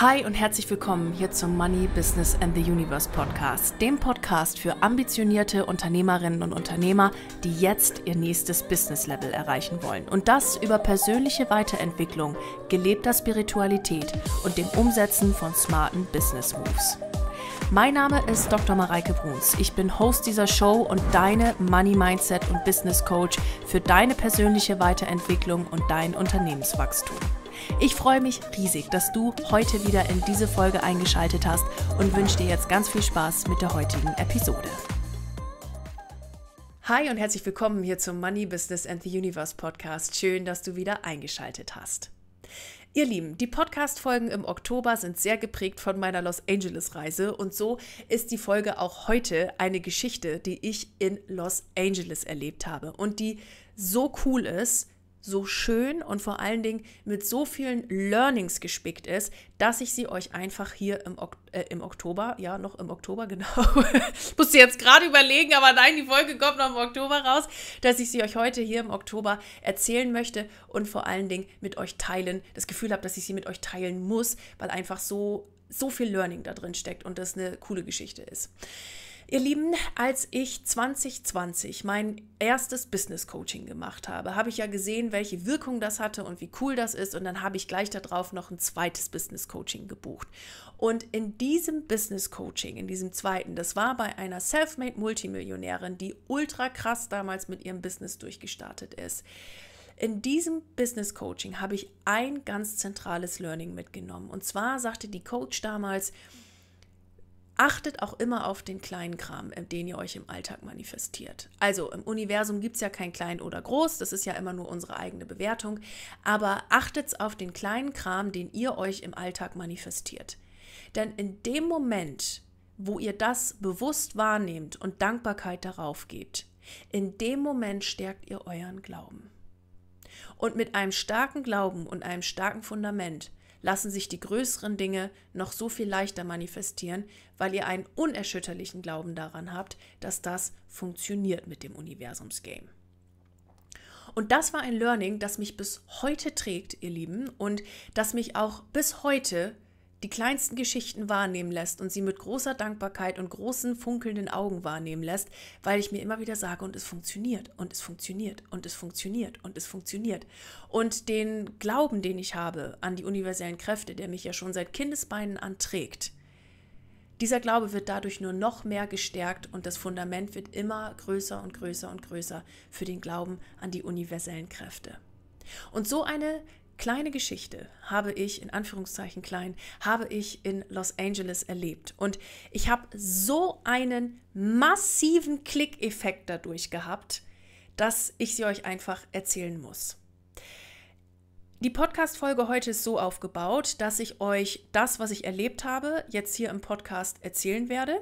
Hi und herzlich willkommen hier zum Money, Business and the Universe Podcast, dem Podcast für ambitionierte Unternehmerinnen und Unternehmer, die jetzt ihr nächstes Business-Level erreichen wollen. Und das über persönliche Weiterentwicklung, gelebter Spiritualität und dem Umsetzen von smarten Business Moves. Mein Name ist Dr. Mareike Bruns. Ich bin Host dieser Show und deine Money Mindset und Business Coach für deine persönliche Weiterentwicklung und dein Unternehmenswachstum. Ich freue mich riesig, dass du heute wieder in diese Folge eingeschaltet hast und wünsche dir jetzt ganz viel Spaß mit der heutigen Episode. Hi und herzlich willkommen hier zum Money Business and the Universe Podcast. Schön, dass du wieder eingeschaltet hast. Ihr Lieben, die Podcast-Folgen im Oktober sind sehr geprägt von meiner Los Angeles-Reise und so ist die Folge auch heute eine Geschichte, die ich in Los Angeles erlebt habe und die so cool ist, so schön und vor allen Dingen mit so vielen Learnings gespickt ist, dass ich sie euch einfach hier im, ok äh, im Oktober, ja, noch im Oktober, genau, ich musste jetzt gerade überlegen, aber nein, die Folge kommt noch im Oktober raus, dass ich sie euch heute hier im Oktober erzählen möchte und vor allen Dingen mit euch teilen, das Gefühl habe, dass ich sie mit euch teilen muss, weil einfach so so viel Learning da drin steckt und das eine coole Geschichte ist. Ihr Lieben, als ich 2020 mein erstes Business Coaching gemacht habe, habe ich ja gesehen, welche Wirkung das hatte und wie cool das ist. Und dann habe ich gleich darauf noch ein zweites Business Coaching gebucht. Und in diesem Business Coaching, in diesem zweiten, das war bei einer Selfmade Multimillionärin, die ultra krass damals mit ihrem Business durchgestartet ist. In diesem Business Coaching habe ich ein ganz zentrales Learning mitgenommen. Und zwar sagte die Coach damals, Achtet auch immer auf den kleinen Kram, äh, den ihr euch im Alltag manifestiert. Also im Universum gibt es ja kein klein oder groß, das ist ja immer nur unsere eigene Bewertung, aber achtet auf den kleinen Kram, den ihr euch im Alltag manifestiert. Denn in dem Moment, wo ihr das bewusst wahrnehmt und Dankbarkeit darauf gebt, in dem Moment stärkt ihr euren Glauben. Und mit einem starken Glauben und einem starken Fundament lassen sich die größeren Dinge noch so viel leichter manifestieren, weil ihr einen unerschütterlichen Glauben daran habt, dass das funktioniert mit dem Universumsgame. Und das war ein Learning, das mich bis heute trägt, ihr Lieben, und das mich auch bis heute die kleinsten Geschichten wahrnehmen lässt und sie mit großer Dankbarkeit und großen funkelnden Augen wahrnehmen lässt, weil ich mir immer wieder sage, und es funktioniert, und es funktioniert, und es funktioniert, und es funktioniert. Und den Glauben, den ich habe an die universellen Kräfte, der mich ja schon seit Kindesbeinen anträgt, dieser Glaube wird dadurch nur noch mehr gestärkt und das Fundament wird immer größer und größer und größer für den Glauben an die universellen Kräfte. Und so eine kleine Geschichte habe ich, in Anführungszeichen klein, habe ich in Los Angeles erlebt. Und ich habe so einen massiven Klickeffekt dadurch gehabt, dass ich sie euch einfach erzählen muss. Die Podcast-Folge heute ist so aufgebaut, dass ich euch das, was ich erlebt habe, jetzt hier im Podcast erzählen werde.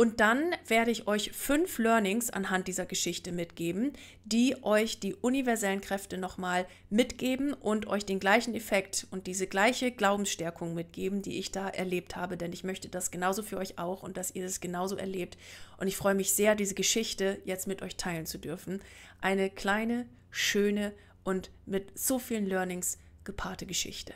Und dann werde ich euch fünf Learnings anhand dieser Geschichte mitgeben, die euch die universellen Kräfte nochmal mitgeben und euch den gleichen Effekt und diese gleiche Glaubensstärkung mitgeben, die ich da erlebt habe. Denn ich möchte das genauso für euch auch und dass ihr das genauso erlebt. Und ich freue mich sehr, diese Geschichte jetzt mit euch teilen zu dürfen. Eine kleine, schöne und mit so vielen Learnings gepaarte Geschichte.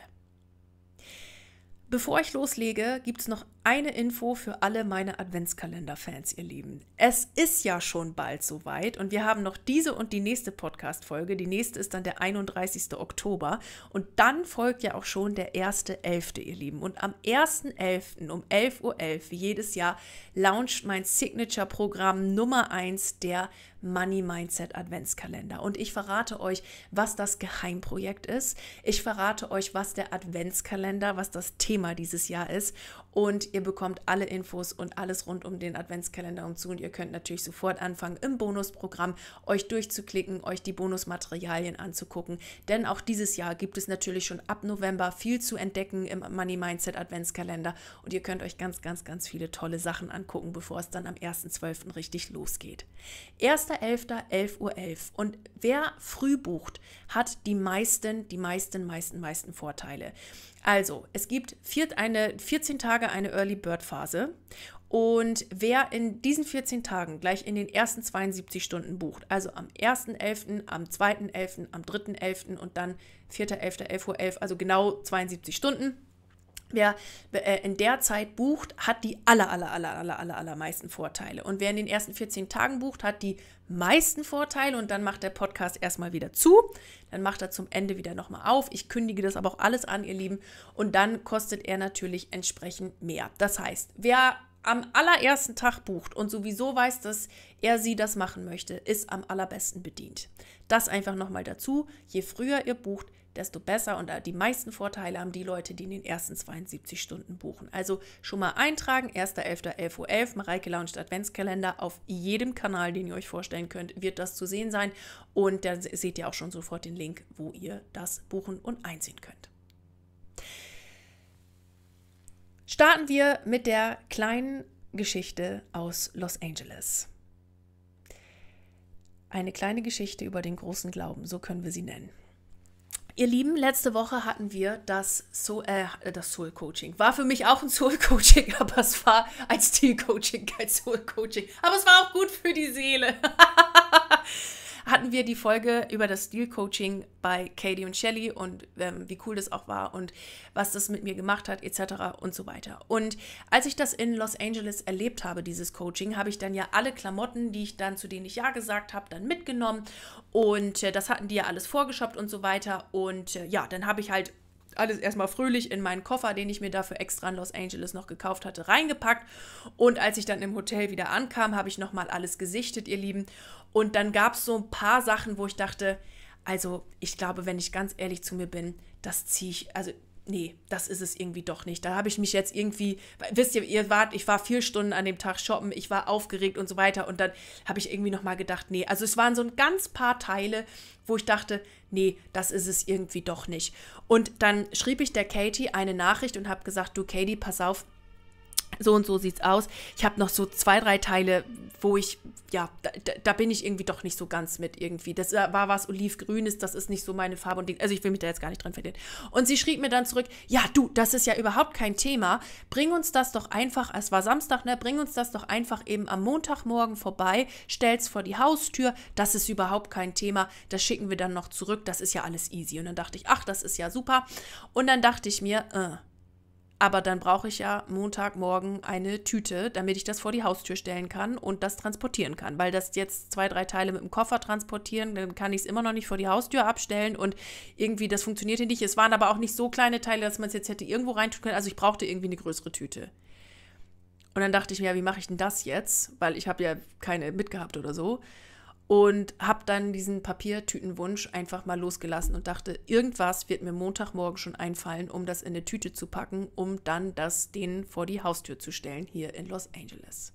Bevor ich loslege, gibt es noch eine Info für alle meine Adventskalender-Fans, ihr Lieben. Es ist ja schon bald soweit und wir haben noch diese und die nächste Podcast-Folge. Die nächste ist dann der 31. Oktober und dann folgt ja auch schon der 1.11., ihr Lieben. Und am 1.11. um 11.11 .11 Uhr wie jedes Jahr launcht mein Signature-Programm Nummer 1 der Money Mindset Adventskalender. Und ich verrate euch, was das Geheimprojekt ist. Ich verrate euch, was der Adventskalender, was das Thema dieses Jahr ist und ihr bekommt alle Infos und alles rund um den Adventskalender und umzu. Und ihr könnt natürlich sofort anfangen, im Bonusprogramm euch durchzuklicken, euch die Bonusmaterialien anzugucken. Denn auch dieses Jahr gibt es natürlich schon ab November viel zu entdecken im Money Mindset Adventskalender. Und ihr könnt euch ganz, ganz, ganz viele tolle Sachen angucken, bevor es dann am 1.12. richtig losgeht. 1.11. Uhr. .11. Und wer früh bucht, hat die meisten, die meisten, meisten, meisten Vorteile. Also, es gibt vier, eine, 14 Tage eine Early Bird Phase. Und wer in diesen 14 Tagen gleich in den ersten 72 Stunden bucht, also am 1.11., am 2.11., am 3.11. und dann 4.11., 11.11 Uhr, .11., also genau 72 Stunden, Wer äh, in der Zeit bucht, hat die aller, aller, aller, aller, aller, aller meisten Vorteile. Und wer in den ersten 14 Tagen bucht, hat die meisten Vorteile und dann macht der Podcast erstmal wieder zu. Dann macht er zum Ende wieder nochmal auf. Ich kündige das aber auch alles an, ihr Lieben. Und dann kostet er natürlich entsprechend mehr. Das heißt, wer am allerersten Tag bucht und sowieso weiß, dass er sie das machen möchte, ist am allerbesten bedient. Das einfach nochmal dazu. Je früher ihr bucht, desto besser. Und die meisten Vorteile haben die Leute, die in den ersten 72 Stunden buchen. Also schon mal eintragen, 1.11.11.11 Uhr, Mareike Lounge Adventskalender. Auf jedem Kanal, den ihr euch vorstellen könnt, wird das zu sehen sein. Und dann seht ihr auch schon sofort den Link, wo ihr das buchen und einsehen könnt. Starten wir mit der kleinen Geschichte aus Los Angeles. Eine kleine Geschichte über den großen Glauben, so können wir sie nennen. Ihr Lieben, letzte Woche hatten wir das Soul, äh, das Soul Coaching. War für mich auch ein Soul Coaching, aber es war ein Stil Coaching, kein Soul Coaching. Aber es war auch gut für die Seele. hatten wir die Folge über das Stil-Coaching bei Katie und Shelly und ähm, wie cool das auch war und was das mit mir gemacht hat, etc. und so weiter. Und als ich das in Los Angeles erlebt habe, dieses Coaching, habe ich dann ja alle Klamotten, die ich dann, zu denen ich Ja gesagt habe, dann mitgenommen. Und äh, das hatten die ja alles vorgeshoppt und so weiter. Und äh, ja, dann habe ich halt alles erstmal fröhlich in meinen Koffer, den ich mir dafür extra in Los Angeles noch gekauft hatte, reingepackt. Und als ich dann im Hotel wieder ankam, habe ich nochmal alles gesichtet, ihr Lieben. Und dann gab es so ein paar Sachen, wo ich dachte, also ich glaube, wenn ich ganz ehrlich zu mir bin, das ziehe ich, also nee, das ist es irgendwie doch nicht. Da habe ich mich jetzt irgendwie, wisst ihr, ihr wart, ich war vier Stunden an dem Tag shoppen, ich war aufgeregt und so weiter und dann habe ich irgendwie nochmal gedacht, nee, also es waren so ein ganz paar Teile, wo ich dachte, nee, das ist es irgendwie doch nicht. Und dann schrieb ich der Katie eine Nachricht und habe gesagt, du Katie, pass auf, so und so sieht's aus. Ich habe noch so zwei, drei Teile, wo ich, ja, da, da, bin ich irgendwie doch nicht so ganz mit irgendwie. Das war was Olivgrünes, das ist nicht so meine Farbe und Ding. Also ich will mich da jetzt gar nicht dran verlieren. Und sie schrieb mir dann zurück, ja, du, das ist ja überhaupt kein Thema. Bring uns das doch einfach, es war Samstag, ne? Bring uns das doch einfach eben am Montagmorgen vorbei, stell's vor die Haustür, das ist überhaupt kein Thema. Das schicken wir dann noch zurück, das ist ja alles easy. Und dann dachte ich, ach, das ist ja super. Und dann dachte ich mir, äh, aber dann brauche ich ja Montagmorgen eine Tüte, damit ich das vor die Haustür stellen kann und das transportieren kann. Weil das jetzt zwei, drei Teile mit dem Koffer transportieren, dann kann ich es immer noch nicht vor die Haustür abstellen und irgendwie das funktionierte nicht. Es waren aber auch nicht so kleine Teile, dass man es jetzt hätte irgendwo reintun können. Also ich brauchte irgendwie eine größere Tüte. Und dann dachte ich mir, ja, wie mache ich denn das jetzt? Weil ich habe ja keine mitgehabt oder so und habe dann diesen Papiertütenwunsch einfach mal losgelassen und dachte, irgendwas wird mir Montagmorgen schon einfallen, um das in eine Tüte zu packen, um dann das denen vor die Haustür zu stellen hier in Los Angeles.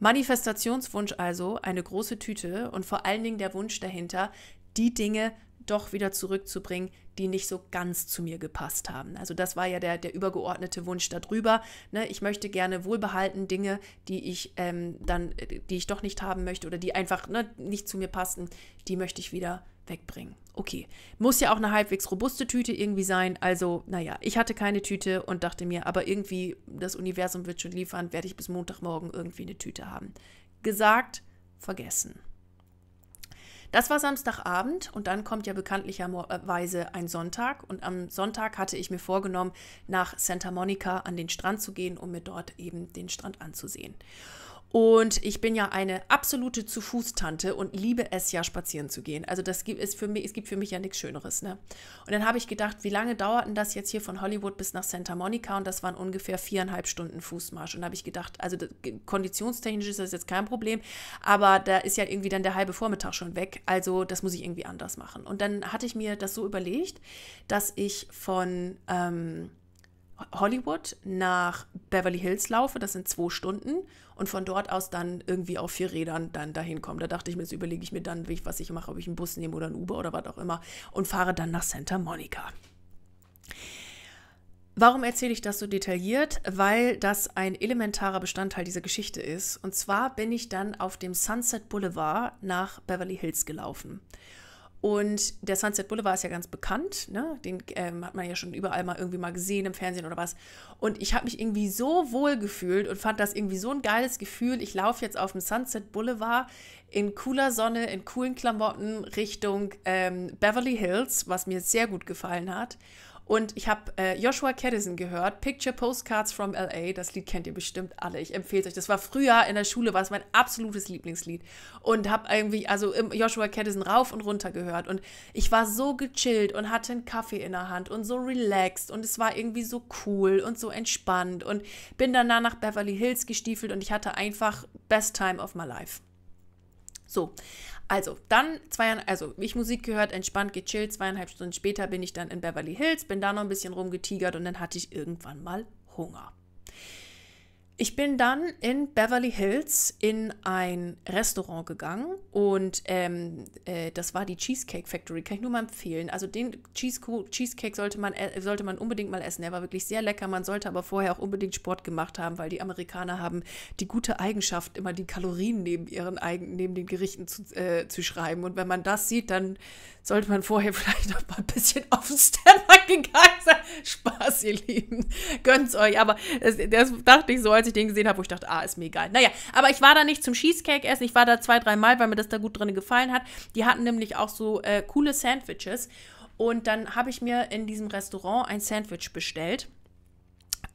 Manifestationswunsch also, eine große Tüte und vor allen Dingen der Wunsch dahinter, die Dinge doch wieder zurückzubringen, die nicht so ganz zu mir gepasst haben. Also das war ja der, der übergeordnete Wunsch darüber. Ne? Ich möchte gerne wohlbehalten Dinge, die ich ähm, dann, die ich doch nicht haben möchte oder die einfach ne, nicht zu mir passen, die möchte ich wieder wegbringen. Okay, muss ja auch eine halbwegs robuste Tüte irgendwie sein. Also, naja, ich hatte keine Tüte und dachte mir, aber irgendwie, das Universum wird schon liefern, werde ich bis Montagmorgen irgendwie eine Tüte haben. Gesagt, vergessen. Das war Samstagabend und dann kommt ja bekanntlicherweise ein Sonntag. Und am Sonntag hatte ich mir vorgenommen, nach Santa Monica an den Strand zu gehen, um mir dort eben den Strand anzusehen. Und ich bin ja eine absolute zu Fuß Tante und liebe es ja, spazieren zu gehen. Also das gibt es für mich, es gibt für mich ja nichts Schöneres. Ne? Und dann habe ich gedacht, wie lange dauert denn das jetzt hier von Hollywood bis nach Santa Monica? Und das waren ungefähr viereinhalb Stunden Fußmarsch. Und da habe ich gedacht, also konditionstechnisch ist das jetzt kein Problem, aber da ist ja irgendwie dann der halbe Vormittag schon weg. Also das muss ich irgendwie anders machen. Und dann hatte ich mir das so überlegt, dass ich von ähm, Hollywood nach Beverly Hills laufe. Das sind zwei Stunden und von dort aus dann irgendwie auf vier Rädern dann dahin kommen. Da dachte ich mir, jetzt überlege ich mir dann, was ich mache, ob ich einen Bus nehme oder einen Uber oder was auch immer und fahre dann nach Santa Monica. Warum erzähle ich das so detailliert? Weil das ein elementarer Bestandteil dieser Geschichte ist. Und zwar bin ich dann auf dem Sunset Boulevard nach Beverly Hills gelaufen. Und der Sunset Boulevard ist ja ganz bekannt, ne? den ähm, hat man ja schon überall mal irgendwie mal gesehen im Fernsehen oder was. Und ich habe mich irgendwie so wohl gefühlt und fand das irgendwie so ein geiles Gefühl. Ich laufe jetzt auf dem Sunset Boulevard in cooler Sonne, in coolen Klamotten Richtung ähm, Beverly Hills, was mir sehr gut gefallen hat. Und ich habe äh, Joshua Caddison gehört, Picture Postcards from LA. Das Lied kennt ihr bestimmt alle. Ich empfehle es euch. Das war früher in der Schule, war es mein absolutes Lieblingslied. Und habe irgendwie, also Joshua Caddison rauf und runter gehört. Und ich war so gechillt und hatte einen Kaffee in der Hand und so relaxed. Und es war irgendwie so cool und so entspannt. Und bin danach nach Beverly Hills gestiefelt und ich hatte einfach Best Time of My Life. So, also, dann zwei, also ich Musik gehört, entspannt, gechillt, zweieinhalb Stunden später bin ich dann in Beverly Hills, bin da noch ein bisschen rumgetigert und dann hatte ich irgendwann mal Hunger. Ich bin dann in Beverly Hills in ein Restaurant gegangen und ähm, äh, das war die Cheesecake Factory. Kann ich nur mal empfehlen. Also den Cheesecake sollte man, äh, sollte man unbedingt mal essen. Er war wirklich sehr lecker. Man sollte aber vorher auch unbedingt Sport gemacht haben, weil die Amerikaner haben die gute Eigenschaft, immer die Kalorien neben ihren eigenen, neben den Gerichten zu, äh, zu schreiben. Und wenn man das sieht, dann sollte man vorher vielleicht noch mal ein bisschen auf den Ständer gegangen sein. Spaß, ihr Lieben. Gönnt's euch. Aber das, das, dachte ich so, als ich den gesehen habe, wo ich dachte, ah, ist mir egal. Naja, aber ich war da nicht zum Cheesecake essen. Ich war da zwei, drei Mal, weil mir das da gut drin gefallen hat. Die hatten nämlich auch so äh, coole Sandwiches. Und dann habe ich mir in diesem Restaurant ein Sandwich bestellt.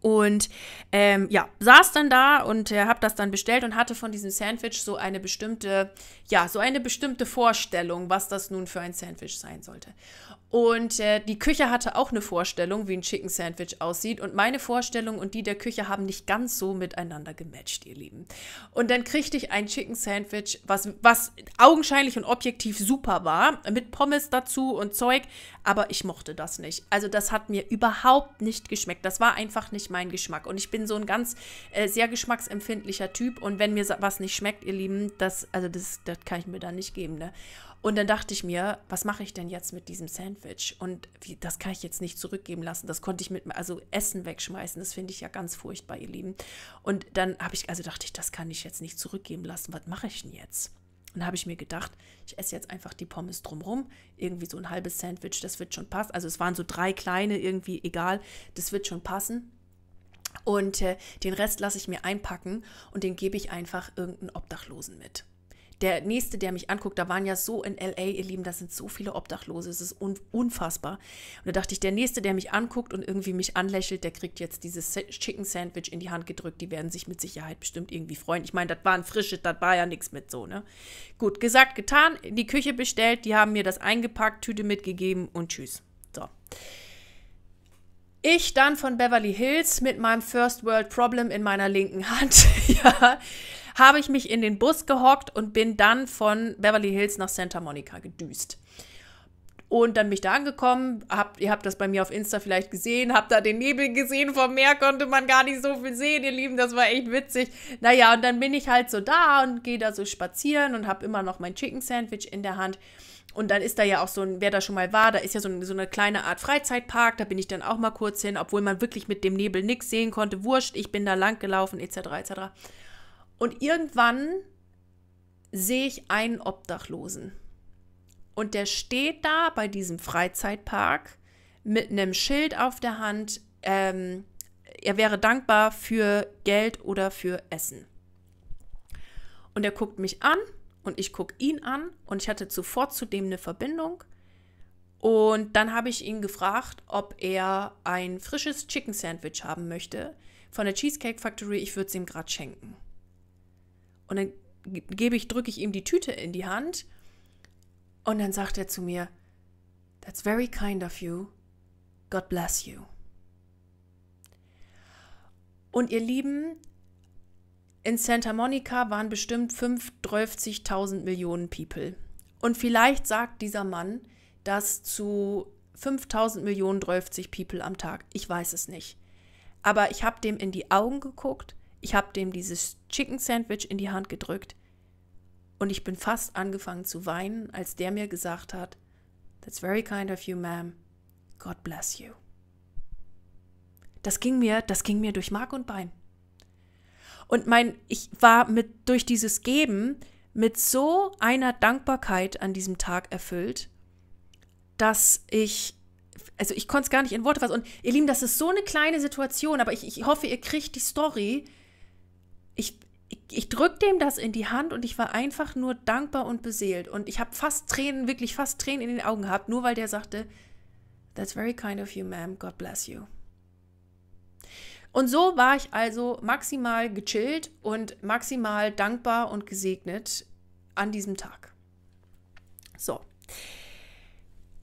Und ähm, ja, saß dann da und äh, habe das dann bestellt und hatte von diesem Sandwich so eine bestimmte, ja, so eine bestimmte Vorstellung, was das nun für ein Sandwich sein sollte. Und äh, die Küche hatte auch eine Vorstellung, wie ein Chicken Sandwich aussieht. Und meine Vorstellung und die der Küche haben nicht ganz so miteinander gematcht, ihr Lieben. Und dann kriegte ich ein Chicken Sandwich, was, was augenscheinlich und objektiv super war, mit Pommes dazu und Zeug. Aber ich mochte das nicht. Also das hat mir überhaupt nicht geschmeckt. Das war einfach nicht mein Geschmack. Und ich bin so ein ganz äh, sehr geschmacksempfindlicher Typ. Und wenn mir was nicht schmeckt, ihr Lieben, das, also das, das kann ich mir da nicht geben, ne? Und dann dachte ich mir, was mache ich denn jetzt mit diesem Sandwich? Und wie, das kann ich jetzt nicht zurückgeben lassen. Das konnte ich mit, also Essen wegschmeißen, das finde ich ja ganz furchtbar, ihr Lieben. Und dann habe ich, also dachte ich, das kann ich jetzt nicht zurückgeben lassen. Was mache ich denn jetzt? Und habe ich mir gedacht, ich esse jetzt einfach die Pommes drumrum, irgendwie so ein halbes Sandwich, das wird schon passen. Also es waren so drei kleine, irgendwie egal, das wird schon passen. Und äh, den Rest lasse ich mir einpacken und den gebe ich einfach irgendeinen Obdachlosen mit. Der nächste, der mich anguckt, da waren ja so in LA, ihr Lieben, da sind so viele Obdachlose, es ist un unfassbar. Und da dachte ich, der nächste, der mich anguckt und irgendwie mich anlächelt, der kriegt jetzt dieses Chicken Sandwich in die Hand gedrückt. Die werden sich mit Sicherheit bestimmt irgendwie freuen. Ich meine, das waren frische, das war ja nichts mit so, ne? Gut, gesagt, getan, in die Küche bestellt, die haben mir das eingepackt, Tüte mitgegeben und tschüss. So. Ich dann von Beverly Hills mit meinem First World Problem in meiner linken Hand. ja, habe ich mich in den Bus gehockt und bin dann von Beverly Hills nach Santa Monica gedüst. Und dann bin ich da angekommen, habt, ihr habt das bei mir auf Insta vielleicht gesehen, habt da den Nebel gesehen, vom Meer konnte man gar nicht so viel sehen, ihr Lieben, das war echt witzig. Naja, und dann bin ich halt so da und gehe da so spazieren und habe immer noch mein Chicken Sandwich in der Hand. Und dann ist da ja auch so ein, wer da schon mal war, da ist ja so, ein, so eine kleine Art Freizeitpark, da bin ich dann auch mal kurz hin, obwohl man wirklich mit dem Nebel nichts sehen konnte. Wurscht, ich bin da lang gelaufen, etc., etc. Und irgendwann sehe ich einen Obdachlosen. Und der steht da bei diesem Freizeitpark mit einem Schild auf der Hand. Ähm, er wäre dankbar für Geld oder für Essen. Und er guckt mich an und ich gucke ihn an und ich hatte zuvor zudem eine Verbindung. Und dann habe ich ihn gefragt, ob er ein frisches Chicken Sandwich haben möchte von der Cheesecake Factory. Ich würde es ihm gerade schenken. Und dann gebe ich, drücke ich ihm die Tüte in die Hand und dann sagt er zu mir, That's very kind of you. God bless you. Und ihr Lieben, in Santa Monica waren bestimmt 35.000 Millionen People. Und vielleicht sagt dieser Mann das zu 5000 Millionen 30 People am Tag. Ich weiß es nicht. Aber ich habe dem in die Augen geguckt ich habe dem dieses Chicken Sandwich in die Hand gedrückt und ich bin fast angefangen zu weinen, als der mir gesagt hat, That's very kind of you, ma'am. God bless you. Das ging mir, das ging mir durch Mark und Bein. Und mein, ich war mit durch dieses Geben mit so einer Dankbarkeit an diesem Tag erfüllt, dass ich, also ich konnte es gar nicht in Worte fassen. Und ihr Lieben, das ist so eine kleine Situation, aber ich, ich hoffe, ihr kriegt die Story, ich, ich, ich drückte dem das in die Hand und ich war einfach nur dankbar und beseelt. Und ich habe fast Tränen, wirklich fast Tränen in den Augen gehabt, nur weil der sagte, That's very kind of you, ma'am. God bless you. Und so war ich also maximal gechillt und maximal dankbar und gesegnet an diesem Tag. So.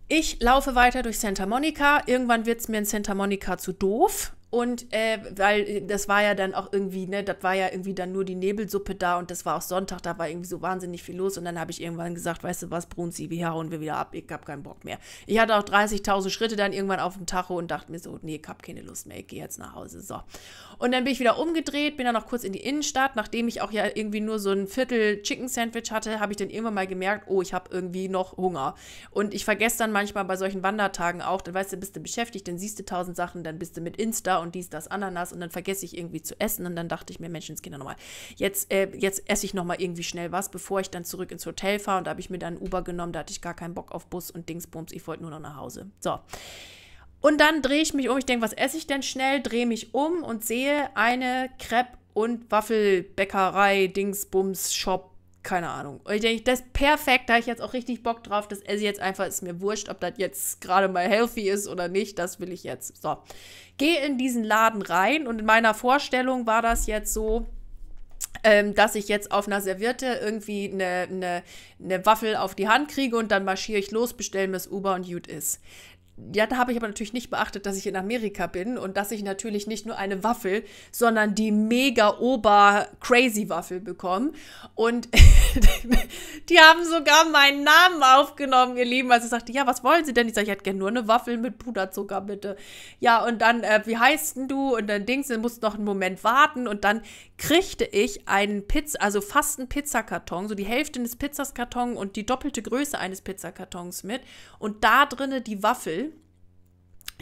Ich laufe weiter durch Santa Monica. Irgendwann wird es mir in Santa Monica zu doof. Und äh, weil äh, das war ja dann auch irgendwie, ne, das war ja irgendwie dann nur die Nebelsuppe da und das war auch Sonntag, da war irgendwie so wahnsinnig viel los und dann habe ich irgendwann gesagt, weißt du was, Brunzi, wir hauen wir wieder ab, ich habe keinen Bock mehr. Ich hatte auch 30.000 Schritte dann irgendwann auf dem Tacho und dachte mir so, nee, ich habe keine Lust mehr, ich gehe jetzt nach Hause, so. Und dann bin ich wieder umgedreht, bin dann noch kurz in die Innenstadt, nachdem ich auch ja irgendwie nur so ein Viertel Chicken Sandwich hatte, habe ich dann irgendwann mal gemerkt, oh, ich habe irgendwie noch Hunger. Und ich vergesse dann manchmal bei solchen Wandertagen auch, dann weißt du, bist du beschäftigt, dann siehst du tausend Sachen, dann bist du mit Insta und dies, das, Ananas und dann vergesse ich irgendwie zu essen und dann dachte ich mir, Menschenskinder nochmal, jetzt, äh, jetzt esse ich nochmal irgendwie schnell was, bevor ich dann zurück ins Hotel fahre und da habe ich mir dann Uber genommen, da hatte ich gar keinen Bock auf Bus und Dingsbums, ich wollte nur noch nach Hause. So. Und dann drehe ich mich um, ich denke, was esse ich denn schnell, drehe mich um und sehe eine Crepe und Waffelbäckerei, Dingsbums, Shop, keine Ahnung. Und ich denke, das ist perfekt, da habe ich jetzt auch richtig Bock drauf. Das esse ich jetzt einfach, ist mir wurscht, ob das jetzt gerade mal healthy ist oder nicht. Das will ich jetzt. So, gehe in diesen Laden rein und in meiner Vorstellung war das jetzt so, ähm, dass ich jetzt auf einer Serviette irgendwie eine, eine, eine Waffel auf die Hand kriege und dann marschiere ich los, bestellen, mir Uber und gut ist ja, da habe ich aber natürlich nicht beachtet, dass ich in Amerika bin und dass ich natürlich nicht nur eine Waffel, sondern die mega ober crazy Waffel bekomme. Und die haben sogar meinen Namen aufgenommen, ihr Lieben. als ich sagte, ja, was wollen Sie denn? Ich sage, ich hätte gerne nur eine Waffel mit Puderzucker, bitte. Ja, und dann, äh, wie heißt denn du? Und dann Dings, du musst noch einen Moment warten. Und dann kriegte ich einen Pizza, also fast einen Pizzakarton, so die Hälfte eines Pizzaskartons und die doppelte Größe eines Pizzakartons mit. Und da drinne die Waffel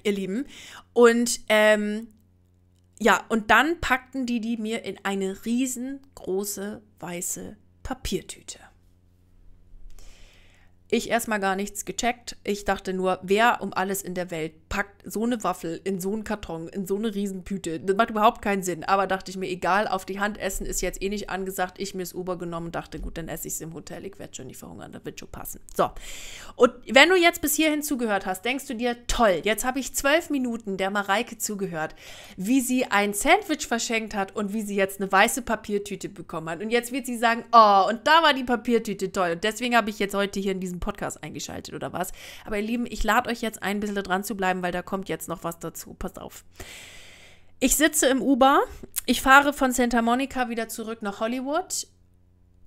ihr Lieben. Und ähm, ja, und dann packten die die mir in eine riesengroße weiße Papiertüte. Ich erstmal gar nichts gecheckt. Ich dachte nur, wer um alles in der Welt packt so eine Waffel in so einen Karton, in so eine Riesenpüte? Das macht überhaupt keinen Sinn. Aber dachte ich mir, egal, auf die Hand essen ist jetzt eh nicht angesagt. Ich mir es Uber genommen und dachte, gut, dann esse ich es im Hotel. Ich werde schon nicht verhungern, das wird schon passen. So. Und wenn du jetzt bis hierhin zugehört hast, denkst du dir, toll, jetzt habe ich zwölf Minuten der Mareike zugehört, wie sie ein Sandwich verschenkt hat und wie sie jetzt eine weiße Papiertüte bekommen hat. Und jetzt wird sie sagen, oh, und da war die Papiertüte toll. Und deswegen habe ich jetzt heute hier in diesem diesen Podcast eingeschaltet oder was. Aber ihr Lieben, ich lade euch jetzt ein, ein bisschen dran zu bleiben, weil da kommt jetzt noch was dazu. Passt auf. Ich sitze im Uber, ich fahre von Santa Monica wieder zurück nach Hollywood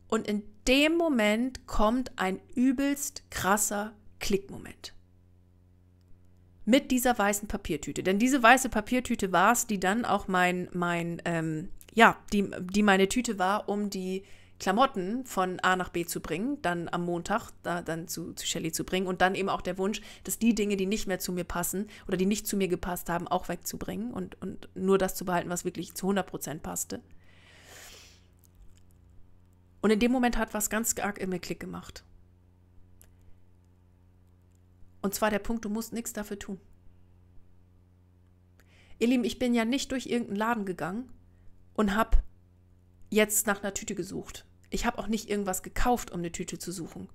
und in dem Moment kommt ein übelst krasser Klickmoment. Mit dieser weißen Papiertüte. Denn diese weiße Papiertüte war es, die dann auch mein, mein, ähm, ja, die, die meine Tüte war, um die Klamotten von A nach B zu bringen, dann am Montag da, dann zu, zu Shelly zu bringen und dann eben auch der Wunsch, dass die Dinge, die nicht mehr zu mir passen oder die nicht zu mir gepasst haben, auch wegzubringen und, und nur das zu behalten, was wirklich zu 100% passte. Und in dem Moment hat was ganz arg in mir Klick gemacht. Und zwar der Punkt, du musst nichts dafür tun. Ihr Lieben, ich bin ja nicht durch irgendeinen Laden gegangen und habe jetzt nach einer Tüte gesucht ich habe auch nicht irgendwas gekauft, um eine Tüte zu suchen,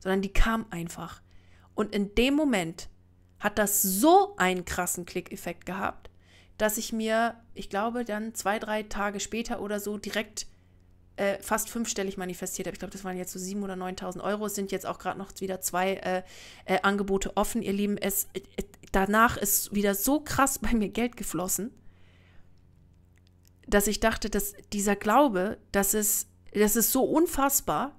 sondern die kam einfach. Und in dem Moment hat das so einen krassen Klickeffekt gehabt, dass ich mir, ich glaube, dann zwei, drei Tage später oder so direkt äh, fast fünfstellig manifestiert habe. Ich glaube, das waren jetzt so 7.000 oder 9.000 Euro. Es sind jetzt auch gerade noch wieder zwei äh, äh, Angebote offen, ihr Lieben. Es, äh, äh, danach ist wieder so krass bei mir Geld geflossen, dass ich dachte, dass dieser Glaube, dass es das ist so unfassbar,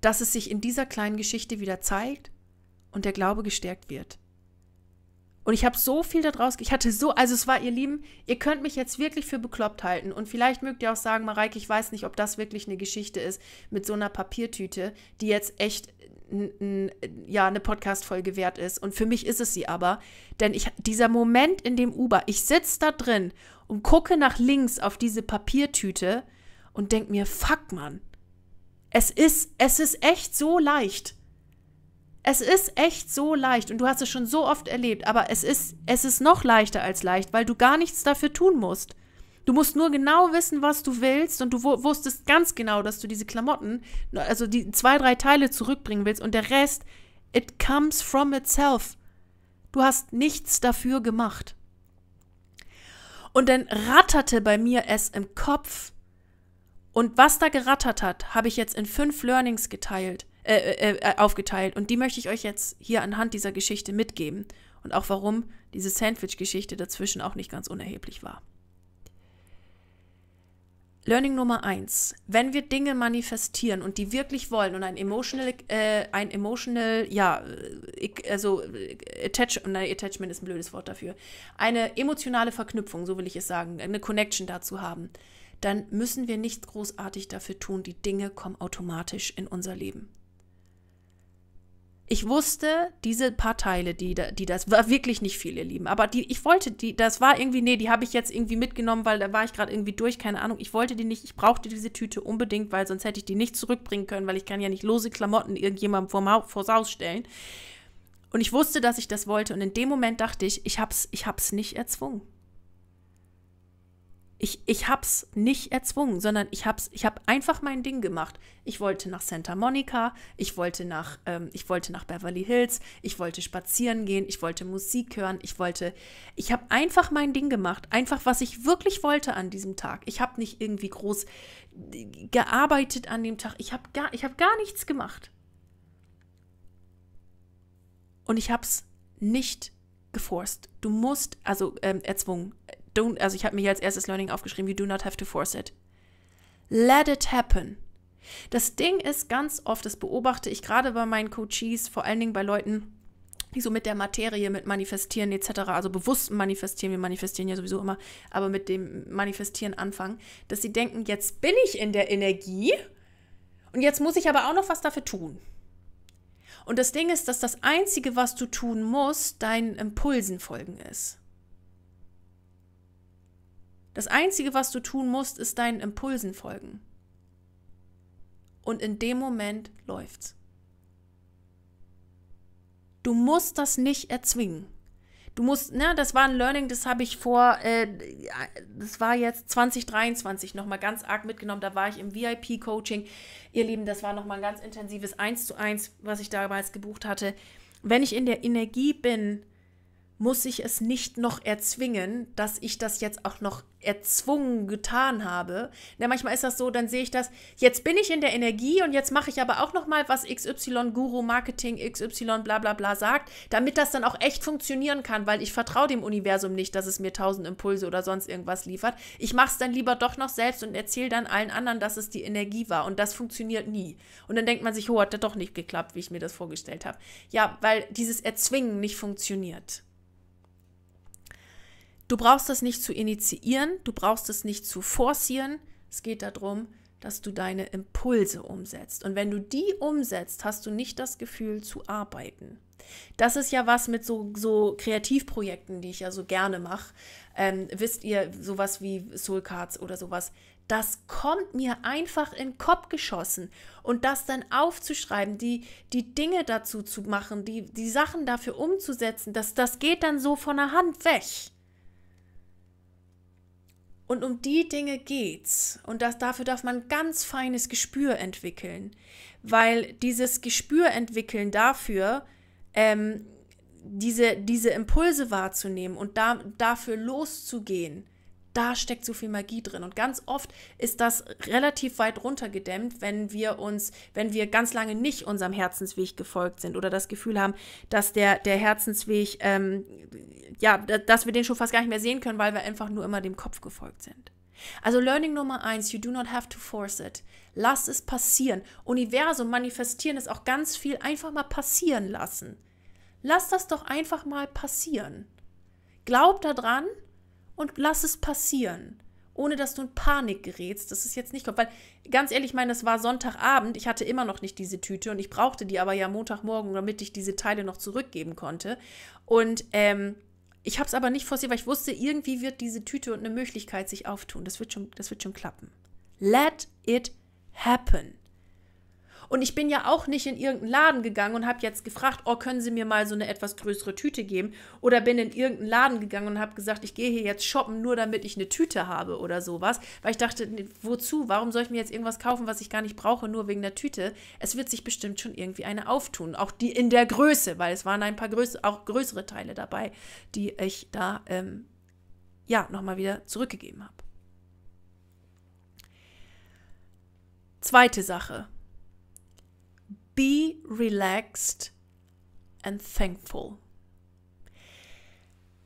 dass es sich in dieser kleinen Geschichte wieder zeigt und der Glaube gestärkt wird. Und ich habe so viel daraus, ich hatte so, also es war, ihr Lieben, ihr könnt mich jetzt wirklich für bekloppt halten. Und vielleicht mögt ihr auch sagen, Mareike, ich weiß nicht, ob das wirklich eine Geschichte ist mit so einer Papiertüte, die jetzt echt ja, eine Podcast-Folge wert ist. Und für mich ist es sie aber. Denn ich, dieser Moment in dem Uber, ich sitze da drin und gucke nach links auf diese Papiertüte und denke mir, fuck man, es ist, es ist echt so leicht. Es ist echt so leicht und du hast es schon so oft erlebt, aber es ist, es ist noch leichter als leicht, weil du gar nichts dafür tun musst. Du musst nur genau wissen, was du willst und du wusstest ganz genau, dass du diese Klamotten, also die zwei, drei Teile zurückbringen willst und der Rest, it comes from itself. Du hast nichts dafür gemacht. Und dann ratterte bei mir es im Kopf. Und was da gerattert hat, habe ich jetzt in fünf Learnings geteilt, äh, äh, äh, aufgeteilt. Und die möchte ich euch jetzt hier anhand dieser Geschichte mitgeben. Und auch warum diese Sandwich-Geschichte dazwischen auch nicht ganz unerheblich war. Learning Nummer eins. Wenn wir Dinge manifestieren und die wirklich wollen und ein emotional, äh, ein emotional, ja, äh, also äh, attach, nein, Attachment ist ein blödes Wort dafür, eine emotionale Verknüpfung, so will ich es sagen, eine Connection dazu haben, dann müssen wir nichts großartig dafür tun. Die Dinge kommen automatisch in unser Leben ich wusste, diese paar Teile, die, die das war wirklich nicht viel, ihr Lieben, aber die, ich wollte die, das war irgendwie, nee, die habe ich jetzt irgendwie mitgenommen, weil da war ich gerade irgendwie durch, keine Ahnung. Ich wollte die nicht, ich brauchte diese Tüte unbedingt, weil sonst hätte ich die nicht zurückbringen können, weil ich kann ja nicht lose Klamotten irgendjemandem vor, vors Haus stellen. Und ich wusste, dass ich das wollte und in dem Moment dachte ich, ich hab's, ich hab's nicht erzwungen ich, ich es nicht erzwungen, sondern ich hab's, ich habe einfach mein Ding gemacht. Ich wollte nach Santa Monica, ich wollte nach, ähm, ich wollte nach Beverly Hills, ich wollte spazieren gehen, ich wollte Musik hören, ich wollte, ich habe einfach mein Ding gemacht, einfach was ich wirklich wollte an diesem Tag. Ich habe nicht irgendwie groß äh, gearbeitet an dem Tag. Ich habe gar, ich gar nichts gemacht. Und ich habe es nicht geforst. Du musst, also ähm, erzwungen don't, also ich habe mir hier als erstes Learning aufgeschrieben, you do not have to force it. Let it happen. Das Ding ist ganz oft, das beobachte ich gerade bei meinen Coaches, vor allen Dingen bei Leuten, die so mit der Materie, mit Manifestieren etc., also bewusst manifestieren, wir manifestieren ja sowieso immer, aber mit dem Manifestieren anfangen, dass sie denken, jetzt bin ich in der Energie und jetzt muss ich aber auch noch was dafür tun. Und das Ding ist, dass das Einzige, was du tun musst, deinen Impulsen folgen ist. Das Einzige, was du tun musst, ist deinen Impulsen folgen. Und in dem Moment läuft's. Du musst das nicht erzwingen. Du musst, ne, das war ein Learning, das habe ich vor, äh, das war jetzt 2023 nochmal ganz arg mitgenommen. Da war ich im VIP-Coaching. Ihr Lieben, das war nochmal ein ganz intensives Eins zu eins, was ich damals gebucht hatte. Wenn ich in der Energie bin, muss ich es nicht noch erzwingen, dass ich das jetzt auch noch erzwungen getan habe. Na, ne, manchmal ist das so, dann sehe ich das, jetzt bin ich in der Energie und jetzt mache ich aber auch noch mal was XY Guru Marketing XY bla bla bla sagt, damit das dann auch echt funktionieren kann, weil ich vertraue dem Universum nicht, dass es mir tausend Impulse oder sonst irgendwas liefert. Ich mache es dann lieber doch noch selbst und erzähle dann allen anderen, dass es die Energie war und das funktioniert nie. Und dann denkt man sich, oh, hat das doch nicht geklappt, wie ich mir das vorgestellt habe. Ja, weil dieses Erzwingen nicht funktioniert. Du brauchst das nicht zu initiieren, du brauchst es nicht zu forcieren. Es geht darum, dass du deine Impulse umsetzt. Und wenn du die umsetzt, hast du nicht das Gefühl zu arbeiten. Das ist ja was mit so, so Kreativprojekten, die ich ja so gerne mache. Ähm, wisst ihr, sowas wie Soul Cards oder sowas. Das kommt mir einfach in den Kopf geschossen. Und das dann aufzuschreiben, die, die Dinge dazu zu machen, die, die Sachen dafür umzusetzen, das, das geht dann so von der Hand weg. Und um die Dinge geht's. Und das, dafür darf man ganz feines Gespür entwickeln. Weil dieses Gespür entwickeln dafür, ähm, diese, diese Impulse wahrzunehmen und da, dafür loszugehen, da steckt so viel Magie drin. Und ganz oft ist das relativ weit runtergedämmt, wenn wir uns, wenn wir ganz lange nicht unserem Herzensweg gefolgt sind oder das Gefühl haben, dass der, der Herzensweg, ähm, ja, dass wir den schon fast gar nicht mehr sehen können, weil wir einfach nur immer dem Kopf gefolgt sind. Also Learning Nummer eins: you do not have to force it. Lass es passieren. Universum manifestieren ist auch ganz viel einfach mal passieren lassen. Lass das doch einfach mal passieren. Glaub daran und lass es passieren. Ohne dass du in Panik gerätst, dass es jetzt nicht kommt. Weil, ganz ehrlich, ich meine, das war Sonntagabend, ich hatte immer noch nicht diese Tüte und ich brauchte die aber ja Montagmorgen, damit ich diese Teile noch zurückgeben konnte. Und ähm, ich habe es aber nicht forciert, weil ich wusste, irgendwie wird diese Tüte und eine Möglichkeit sich auftun. Das wird schon, das wird schon klappen. Let it happen. Und ich bin ja auch nicht in irgendeinen Laden gegangen und habe jetzt gefragt, oh, können Sie mir mal so eine etwas größere Tüte geben? Oder bin in irgendeinen Laden gegangen und habe gesagt, ich gehe hier jetzt shoppen, nur damit ich eine Tüte habe oder sowas. Weil ich dachte, wozu? Warum soll ich mir jetzt irgendwas kaufen, was ich gar nicht brauche, nur wegen der Tüte? Es wird sich bestimmt schon irgendwie eine auftun. Auch die in der Größe, weil es waren ein paar Größe, auch größere Teile dabei, die ich da, ähm, ja, nochmal wieder zurückgegeben habe. Zweite Sache. Be relaxed and thankful.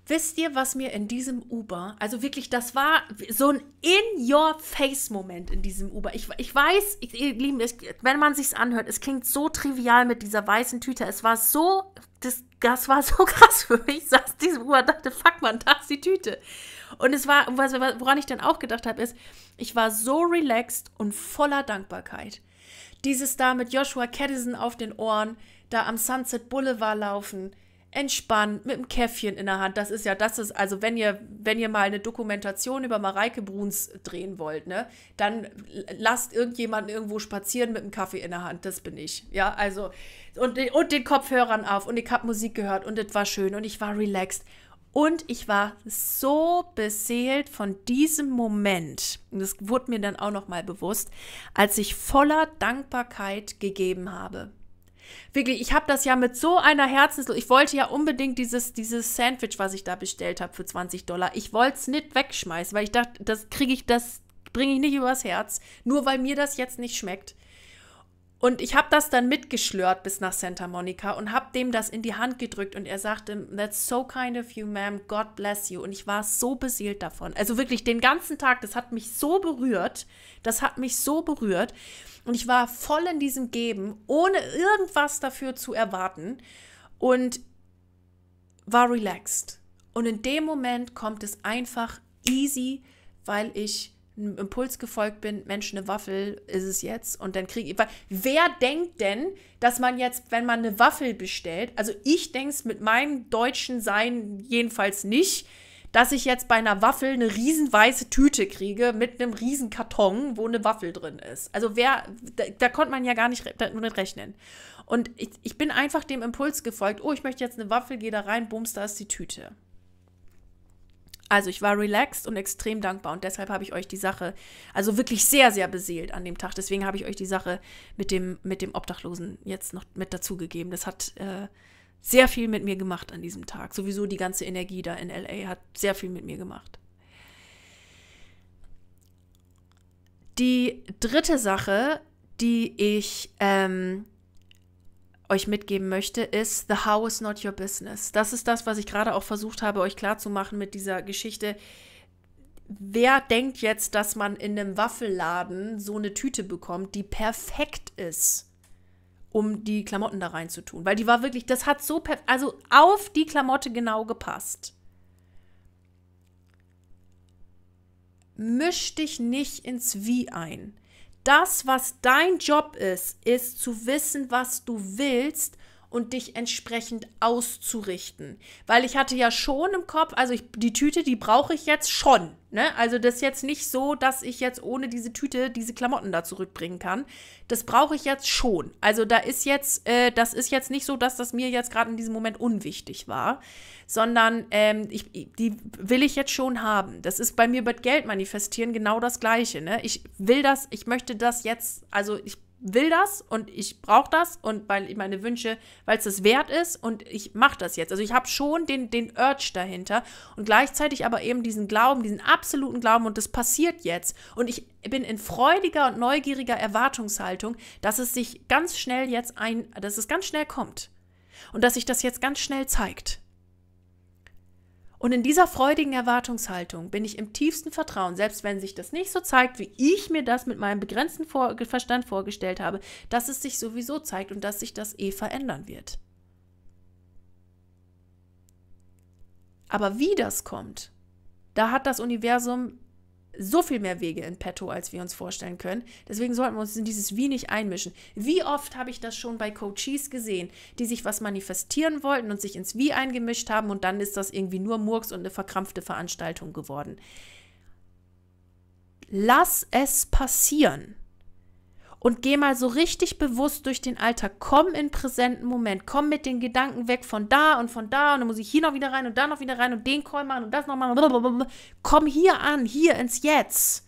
Wisst ihr, was mir in diesem Uber, also wirklich, das war so ein In-Your-Face-Moment in diesem Uber. Ich, ich weiß, ich, ihr Lieben, ich, wenn man sich's anhört, es klingt so trivial mit dieser weißen Tüte. Es war so, das, das war so krass für mich. Ich saß in diesem Uber und dachte, fuck man, da ist die Tüte. Und es war, woran ich dann auch gedacht habe, ist, ich war so relaxed und voller Dankbarkeit dieses da mit Joshua Caddison auf den Ohren, da am Sunset Boulevard laufen, entspannt, mit einem Käffchen in der Hand. Das ist ja, das ist, also wenn ihr, wenn ihr mal eine Dokumentation über Mareike Bruns drehen wollt, ne, dann lasst irgendjemanden irgendwo spazieren mit einem Kaffee in der Hand. Das bin ich. Ja, also, und, und den Kopfhörern auf und ich habe Musik gehört und es war schön und ich war relaxed. Und ich war so beseelt von diesem Moment. Und das wurde mir dann auch nochmal bewusst, als ich voller Dankbarkeit gegeben habe. Wirklich, ich habe das ja mit so einer Herzenslust. Ich wollte ja unbedingt dieses, dieses Sandwich, was ich da bestellt habe für 20 Dollar. Ich wollte es nicht wegschmeißen, weil ich dachte, das kriege ich, das bringe ich nicht übers Herz, nur weil mir das jetzt nicht schmeckt. Und ich habe das dann mitgeschlört bis nach Santa Monica und habe dem das in die Hand gedrückt und er sagte, that's so kind of you, ma'am, God bless you. Und ich war so beseelt davon. Also wirklich den ganzen Tag, das hat mich so berührt, das hat mich so berührt. Und ich war voll in diesem Geben, ohne irgendwas dafür zu erwarten und war relaxed. Und in dem Moment kommt es einfach easy, weil ich einem Impuls gefolgt bin, Mensch, eine Waffel ist es jetzt. Und dann kriege ich. Wer denkt denn, dass man jetzt, wenn man eine Waffel bestellt, also ich denke es mit meinem deutschen Sein jedenfalls nicht, dass ich jetzt bei einer Waffel eine riesenweiße Tüte kriege mit einem riesen Karton, wo eine Waffel drin ist. Also wer, da, da konnte man ja gar nicht damit rechnen. Und ich, ich bin einfach dem Impuls gefolgt, oh, ich möchte jetzt eine Waffel, gehe da rein, bums, da ist die Tüte. Also ich war relaxed und extrem dankbar und deshalb habe ich euch die Sache, also wirklich sehr, sehr beseelt an dem Tag. Deswegen habe ich euch die Sache mit dem, mit dem Obdachlosen jetzt noch mit dazugegeben. Das hat äh, sehr viel mit mir gemacht an diesem Tag. Sowieso die ganze Energie da in LA hat sehr viel mit mir gemacht. Die dritte Sache, die ich ähm, euch mitgeben möchte, ist The How is not your business. Das ist das, was ich gerade auch versucht habe, euch klarzumachen mit dieser Geschichte. Wer denkt jetzt, dass man in einem Waffelladen so eine Tüte bekommt, die perfekt ist? um die Klamotten da reinzutun. Weil die war wirklich, das hat so, also auf die Klamotte genau gepasst. Misch dich nicht ins Wie ein. Das, was dein Job ist, ist zu wissen, was du willst und dich entsprechend auszurichten. Weil ich hatte ja schon im Kopf, also ich, die Tüte, die brauche ich jetzt schon. Ne? Also das ist jetzt nicht so, dass ich jetzt ohne diese Tüte diese Klamotten da zurückbringen kann. Das brauche ich jetzt schon. Also da ist jetzt, äh, das ist jetzt nicht so, dass das mir jetzt gerade in diesem Moment unwichtig war, sondern ähm, ich, die will ich jetzt schon haben. Das ist bei mir bei Geld manifestieren genau das Gleiche. Ne? Ich will das, ich möchte das jetzt, also ich will das und ich brauche das und weil ich meine Wünsche, weil es das wert ist und ich mache das jetzt. Also ich habe schon den, den Urge dahinter und gleichzeitig aber eben diesen Glauben, diesen absoluten Glauben und das passiert jetzt. Und ich bin in freudiger und neugieriger Erwartungshaltung, dass es sich ganz schnell jetzt ein, dass es ganz schnell kommt und dass sich das jetzt ganz schnell zeigt. Und in dieser freudigen Erwartungshaltung bin ich im tiefsten Vertrauen, selbst wenn sich das nicht so zeigt, wie ich mir das mit meinem begrenzten Vor Verstand vorgestellt habe, dass es sich sowieso zeigt und dass sich das eh verändern wird. Aber wie das kommt, da hat das Universum so viel mehr Wege in petto, als wir uns vorstellen können. Deswegen sollten wir uns in dieses Wie nicht einmischen. Wie oft habe ich das schon bei Coaches gesehen, die sich was manifestieren wollten und sich ins Wie eingemischt haben und dann ist das irgendwie nur Murks und eine verkrampfte Veranstaltung geworden. Lass es passieren und geh mal so richtig bewusst durch den Alltag. Komm in präsenten Moment. Komm mit den Gedanken weg von da und von da und dann muss ich hier noch wieder rein und da noch wieder rein und den Call machen und das noch machen. Blablabla. Komm hier an, hier ins Jetzt.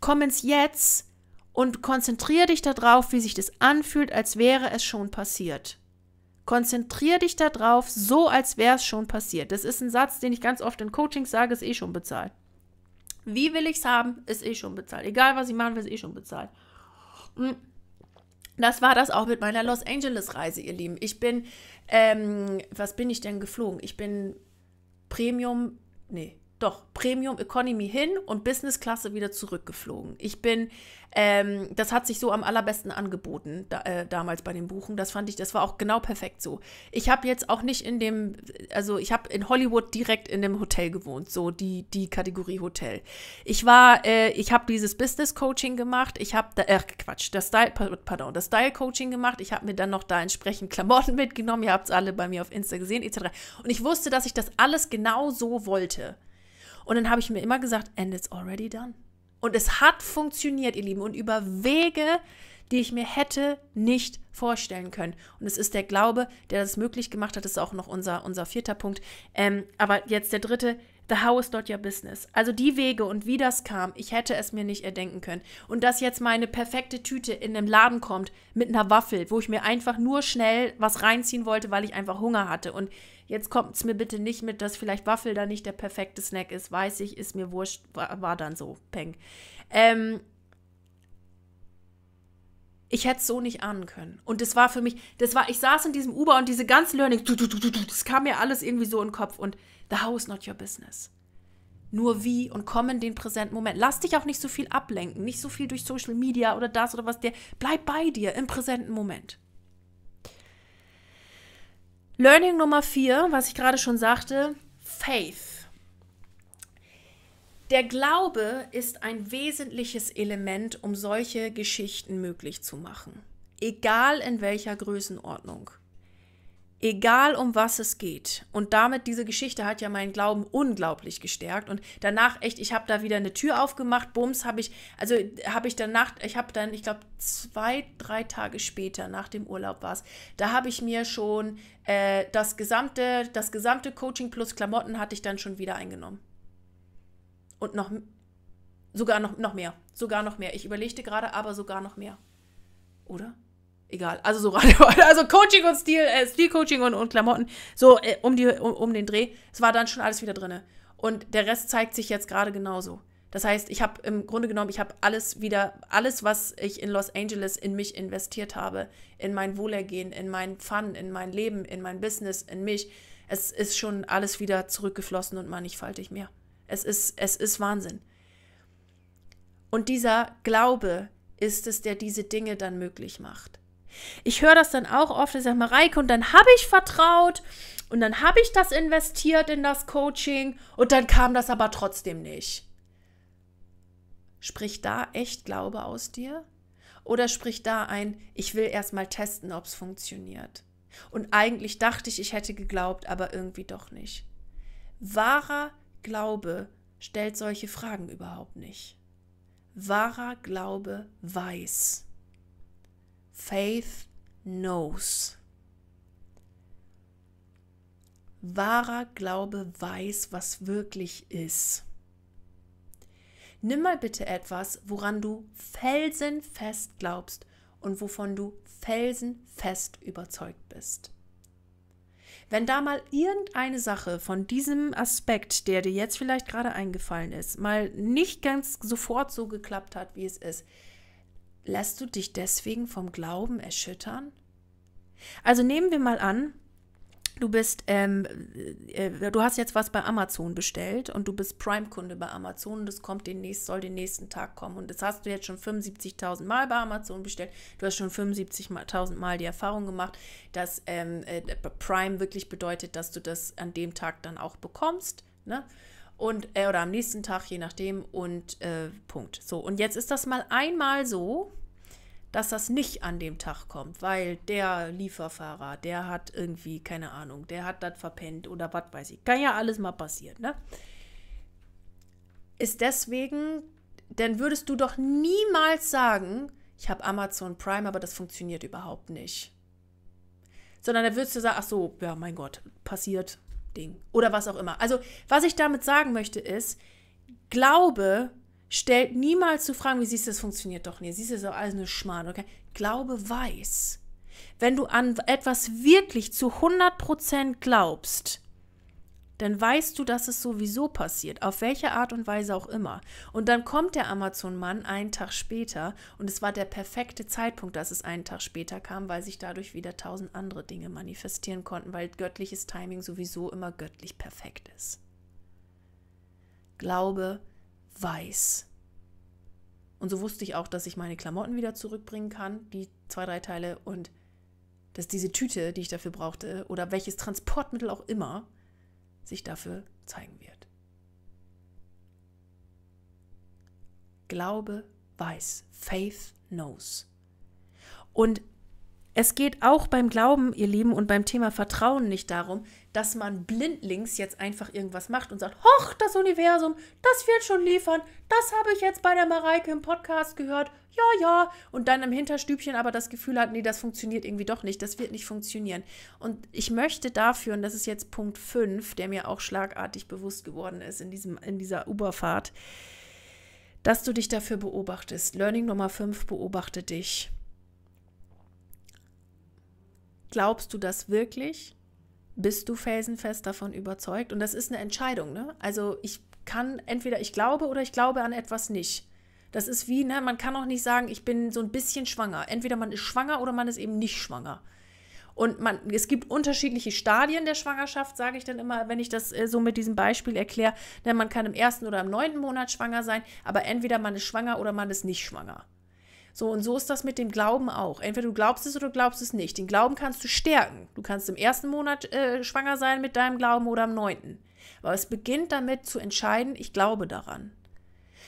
Komm ins Jetzt und konzentriere dich darauf, wie sich das anfühlt, als wäre es schon passiert. Konzentriere dich darauf, so als wäre es schon passiert. Das ist ein Satz, den ich ganz oft in Coachings sage, ist eh schon bezahlt. Wie will ich es haben, ist eh schon bezahlt. Egal, was ich machen will, ist eh schon bezahlt. Hm. Das war das auch mit meiner Los Angeles-Reise, ihr Lieben. Ich bin, ähm, was bin ich denn geflogen? Ich bin Premium, nee, doch Premium Economy hin und Business Klasse wieder zurückgeflogen. Ich bin, ähm, das hat sich so am allerbesten angeboten da, äh, damals bei den Buchen. Das fand ich, das war auch genau perfekt so. Ich habe jetzt auch nicht in dem, also ich habe in Hollywood direkt in dem Hotel gewohnt, so die die Kategorie Hotel. Ich war, äh, ich habe dieses Business Coaching gemacht. Ich habe da, äh, Quatsch, das Style, pardon, das Style Coaching gemacht. Ich habe mir dann noch da entsprechend Klamotten mitgenommen. Ihr habt es alle bei mir auf Insta gesehen etc. Und ich wusste, dass ich das alles genau so wollte. Und dann habe ich mir immer gesagt, and it's already done. Und es hat funktioniert, ihr Lieben, und über Wege, die ich mir hätte nicht vorstellen können. Und es ist der Glaube, der das möglich gemacht hat. Das ist auch noch unser, unser vierter Punkt. Ähm, aber jetzt der dritte, The How is not your business. Also die Wege und wie das kam, ich hätte es mir nicht erdenken können. Und dass jetzt meine perfekte Tüte in einem Laden kommt mit einer Waffel, wo ich mir einfach nur schnell was reinziehen wollte, weil ich einfach Hunger hatte. Und jetzt kommt es mir bitte nicht mit, dass vielleicht Waffel da nicht der perfekte Snack ist. Weiß ich, ist mir wurscht, war, war dann so. Peng. Ähm, ich hätte es so nicht ahnen können. Und das war für mich, das war, ich saß in diesem Uber und diese ganzen Learnings, das kam mir alles irgendwie so in den Kopf und the house not your business. Nur wie und komm in den präsenten Moment. Lass dich auch nicht so viel ablenken, nicht so viel durch Social Media oder das oder was der. Bleib bei dir im präsenten Moment. Learning Nummer vier, was ich gerade schon sagte, Faith. Der Glaube ist ein wesentliches Element, um solche Geschichten möglich zu machen. Egal in welcher Größenordnung. Egal um was es geht. Und damit, diese Geschichte hat ja meinen Glauben unglaublich gestärkt. Und danach echt, ich habe da wieder eine Tür aufgemacht, bums, habe ich, also habe ich danach, ich habe dann, ich glaube, zwei, drei Tage später, nach dem Urlaub war es, da habe ich mir schon äh, das gesamte, das gesamte Coaching plus Klamotten hatte ich dann schon wieder eingenommen und noch sogar noch, noch mehr. Sogar noch mehr. Ich überlegte gerade, aber sogar noch mehr. Oder? Egal. Also so also Coaching und Stil, äh, Stilcoaching und, und Klamotten. So äh, um, die, um, um den Dreh. Es war dann schon alles wieder drin. Und der Rest zeigt sich jetzt gerade genauso. Das heißt, ich habe im Grunde genommen, ich habe alles wieder, alles, was ich in Los Angeles in mich investiert habe, in mein Wohlergehen, in mein Fun, in mein Leben, in mein Business, in mich, es ist schon alles wieder zurückgeflossen und mannigfaltig mehr. Es ist, es ist Wahnsinn. Und dieser Glaube ist es, der diese Dinge dann möglich macht. Ich höre das dann auch oft, ich sage mal, Reike, und dann habe ich vertraut und dann habe ich das investiert in das Coaching und dann kam das aber trotzdem nicht. Spricht da echt Glaube aus dir? Oder spricht da ein, ich will erst mal testen, ob es funktioniert? Und eigentlich dachte ich, ich hätte geglaubt, aber irgendwie doch nicht. Wahrer Glaube stellt solche Fragen überhaupt nicht. Wahrer Glaube weiß. Faith knows. Wahrer Glaube weiß, was wirklich ist. Nimm mal bitte etwas, woran du felsenfest glaubst und wovon du felsenfest überzeugt bist. Wenn da mal irgendeine Sache von diesem Aspekt, der dir jetzt vielleicht gerade eingefallen ist, mal nicht ganz sofort so geklappt hat, wie es ist, lässt du dich deswegen vom Glauben erschüttern? Also nehmen wir mal an, du bist, ähm, äh, äh, du hast jetzt was bei Amazon bestellt und du bist Prime-Kunde bei Amazon und es kommt demnächst, soll den nächsten Tag kommen. Und das hast du jetzt schon 75.000 Mal bei Amazon bestellt. Du hast schon 75.000 Mal die Erfahrung gemacht, dass ähm, äh, Prime wirklich bedeutet, dass du das an dem Tag dann auch bekommst. Ne? Und, äh, oder am nächsten Tag, je nachdem. Und äh, Punkt. So, und jetzt ist das mal einmal so, dass das nicht an dem Tag kommt, weil der Lieferfahrer, der hat irgendwie, keine Ahnung, der hat das verpennt oder was weiß ich. Kann ja alles mal passieren, ne? Ist deswegen, dann würdest du doch niemals sagen, ich habe Amazon Prime, aber das funktioniert überhaupt nicht. Sondern dann würdest du sagen, ach so, ja, mein Gott, passiert Ding. Oder was auch immer. Also, was ich damit sagen möchte, ist, glaube stellt niemals zu Fragen, wie siehst du, das funktioniert doch nicht. Siehst du, das ist doch alles nur Schmarrn, okay? Glaube weiß. Wenn du an etwas wirklich zu 100% glaubst, dann weißt du, dass es sowieso passiert, auf welche Art und Weise auch immer. Und dann kommt der Amazon-Mann einen Tag später und es war der perfekte Zeitpunkt, dass es einen Tag später kam, weil sich dadurch wieder tausend andere Dinge manifestieren konnten, weil göttliches Timing sowieso immer göttlich perfekt ist. Glaube weiß. Und so wusste ich auch, dass ich meine Klamotten wieder zurückbringen kann, die zwei, drei Teile, und dass diese Tüte, die ich dafür brauchte, oder welches Transportmittel auch immer, sich dafür zeigen wird. Glaube weiß. Faith knows. Und es geht auch beim Glauben, ihr Lieben, und beim Thema Vertrauen nicht darum, dass man blindlings jetzt einfach irgendwas macht und sagt, hoch, das Universum, das wird schon liefern, das habe ich jetzt bei der Mareike im Podcast gehört, ja, ja, und dann im Hinterstübchen aber das Gefühl hat, nee, das funktioniert irgendwie doch nicht, das wird nicht funktionieren. Und ich möchte dafür, und das ist jetzt Punkt 5, der mir auch schlagartig bewusst geworden ist in, diesem, in dieser Uberfahrt, dass du dich dafür beobachtest. Learning Nummer 5, beobachte dich. Glaubst du das wirklich? Bist du felsenfest davon überzeugt? Und das ist eine Entscheidung. Ne? Also ich kann entweder ich glaube oder ich glaube an etwas nicht. Das ist wie, ne, man kann auch nicht sagen, ich bin so ein bisschen schwanger. Entweder man ist schwanger oder man ist eben nicht schwanger. Und man, es gibt unterschiedliche Stadien der Schwangerschaft, sage ich dann immer, wenn ich das äh, so mit diesem Beispiel erkläre. Denn ne, man kann im ersten oder im neunten Monat schwanger sein, aber entweder man ist schwanger oder man ist nicht schwanger. So, und so ist das mit dem Glauben auch. Entweder du glaubst es oder du glaubst es nicht. Den Glauben kannst du stärken. Du kannst im ersten Monat äh, schwanger sein mit deinem Glauben oder am neunten. Aber es beginnt damit zu entscheiden, ich glaube daran.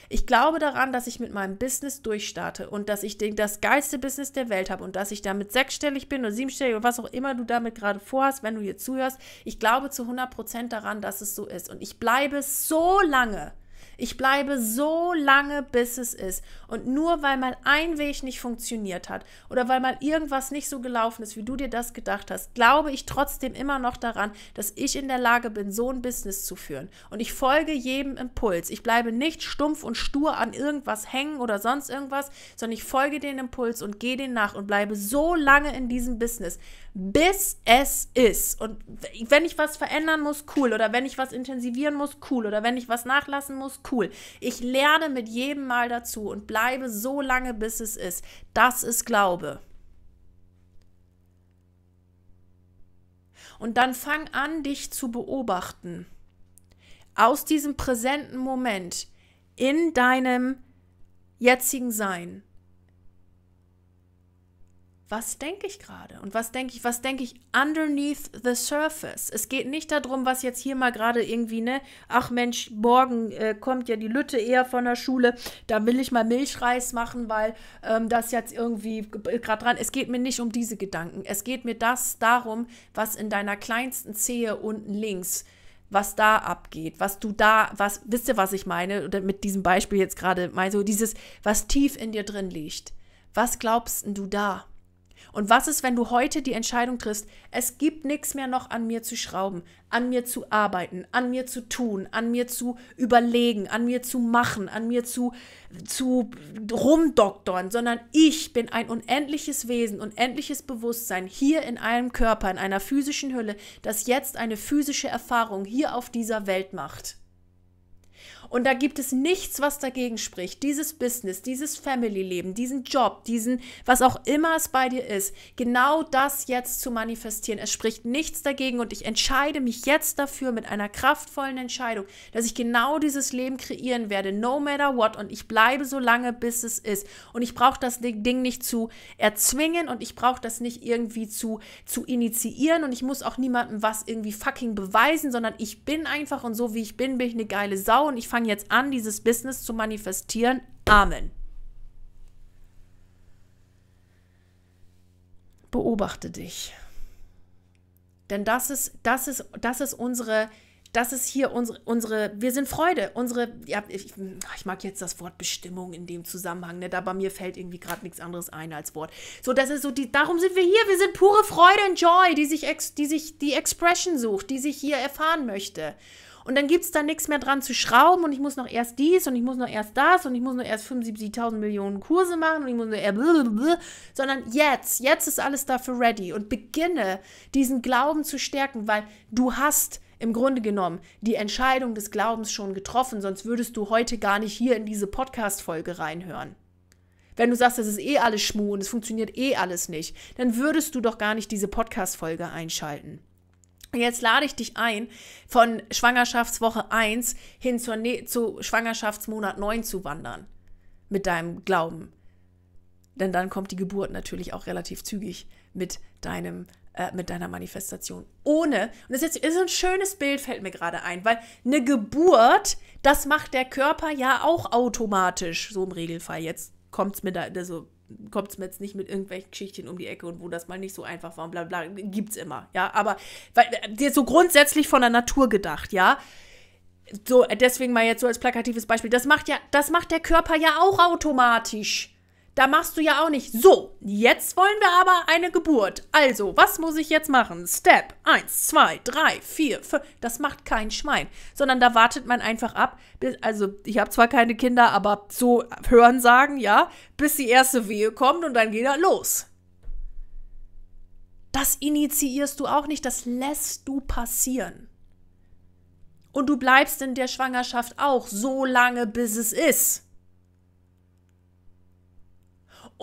Ich glaube daran, dass ich mit meinem Business durchstarte und dass ich den, das geilste Business der Welt habe und dass ich damit sechsstellig bin oder siebenstellig oder was auch immer du damit gerade vorhast, wenn du hier zuhörst. Ich glaube zu 100% daran, dass es so ist. Und ich bleibe so lange ich bleibe so lange, bis es ist. Und nur weil mal ein Weg nicht funktioniert hat oder weil mal irgendwas nicht so gelaufen ist, wie du dir das gedacht hast, glaube ich trotzdem immer noch daran, dass ich in der Lage bin, so ein Business zu führen. Und ich folge jedem Impuls. Ich bleibe nicht stumpf und stur an irgendwas hängen oder sonst irgendwas, sondern ich folge den Impuls und gehe den nach und bleibe so lange in diesem Business, bis es ist. Und wenn ich was verändern muss, cool. Oder wenn ich was intensivieren muss, cool. Oder wenn ich was nachlassen muss, cool. Ich lerne mit jedem Mal dazu und bleibe so lange, bis es ist. Das ist Glaube. Und dann fang an, dich zu beobachten. Aus diesem präsenten Moment in deinem jetzigen Sein was denke ich gerade und was denke ich, was denke ich underneath the surface. Es geht nicht darum, was jetzt hier mal gerade irgendwie, ne, ach Mensch, morgen äh, kommt ja die Lütte eher von der Schule, da will ich mal Milchreis machen, weil ähm, das jetzt irgendwie gerade äh, dran. Es geht mir nicht um diese Gedanken. Es geht mir das darum, was in deiner kleinsten Zehe unten links was da abgeht, was du da, was, wisst ihr, was ich meine? Oder mit diesem Beispiel jetzt gerade mal so dieses, was tief in dir drin liegt. Was glaubst denn du da? Und was ist, wenn du heute die Entscheidung triffst, es gibt nichts mehr noch an mir zu schrauben, an mir zu arbeiten, an mir zu tun, an mir zu überlegen, an mir zu machen, an mir zu, zu rumdoktern, sondern ich bin ein unendliches Wesen, unendliches Bewusstsein hier in einem Körper, in einer physischen Hülle, das jetzt eine physische Erfahrung hier auf dieser Welt macht. Und da gibt es nichts, was dagegen spricht. Dieses Business, dieses Family-Leben, diesen Job, diesen, was auch immer es bei dir ist, genau das jetzt zu manifestieren. Es spricht nichts dagegen und ich entscheide mich jetzt dafür mit einer kraftvollen Entscheidung, dass ich genau dieses Leben kreieren werde, no matter what. Und ich bleibe so lange, bis es ist. Und ich brauche das Ding nicht zu erzwingen und ich brauche das nicht irgendwie zu, zu initiieren und ich muss auch niemandem was irgendwie fucking beweisen, sondern ich bin einfach und so wie ich bin, bin ich eine geile Sau und ich fange fangen jetzt an, dieses Business zu manifestieren. Amen. Beobachte dich. Denn das ist, das ist, das ist unsere, das ist hier unsere, unsere, wir sind Freude, unsere, ja, ich, ich, mag jetzt das Wort Bestimmung in dem Zusammenhang, ne, da bei mir fällt irgendwie gerade nichts anderes ein als Wort. So, das ist so die, darum sind wir hier, wir sind pure Freude und Joy, die sich, ex, die sich die Expression sucht, die sich hier erfahren möchte. Und dann gibt es da nichts mehr dran zu schrauben und ich muss noch erst dies und ich muss noch erst das und ich muss noch erst 75.000 Millionen Kurse machen und ich muss nur eher blablabla. sondern jetzt, jetzt ist alles dafür ready und beginne diesen Glauben zu stärken, weil du hast im Grunde genommen die Entscheidung des Glaubens schon getroffen, sonst würdest du heute gar nicht hier in diese Podcast-Folge reinhören. Wenn du sagst, das ist eh alles Schmuh und es funktioniert eh alles nicht, dann würdest du doch gar nicht diese Podcast-Folge einschalten. Jetzt lade ich dich ein, von Schwangerschaftswoche 1 hin zur ne zu Schwangerschaftsmonat 9 zu wandern mit deinem Glauben. Denn dann kommt die Geburt natürlich auch relativ zügig mit deinem äh, mit deiner Manifestation. Ohne, und das ist jetzt ist ein schönes Bild, fällt mir gerade ein, weil eine Geburt, das macht der Körper ja auch automatisch, so im Regelfall. Jetzt kommt es mir da, also kommt es mir jetzt nicht mit irgendwelchen Geschichten um die Ecke und wo das mal nicht so einfach war und bla bla, gibt es immer, ja, aber weil, äh, so grundsätzlich von der Natur gedacht, ja, so, äh, deswegen mal jetzt so als plakatives Beispiel, das macht ja, das macht der Körper ja auch automatisch. Da machst du ja auch nicht. So, jetzt wollen wir aber eine Geburt. Also, was muss ich jetzt machen? Step 1, 2, 3, 4, 5. Das macht kein Schwein. Sondern da wartet man einfach ab. Bis, also, ich habe zwar keine Kinder, aber so hören sagen, ja, bis die erste Wehe kommt und dann geht er los. Das initiierst du auch nicht, das lässt du passieren. Und du bleibst in der Schwangerschaft auch so lange, bis es ist.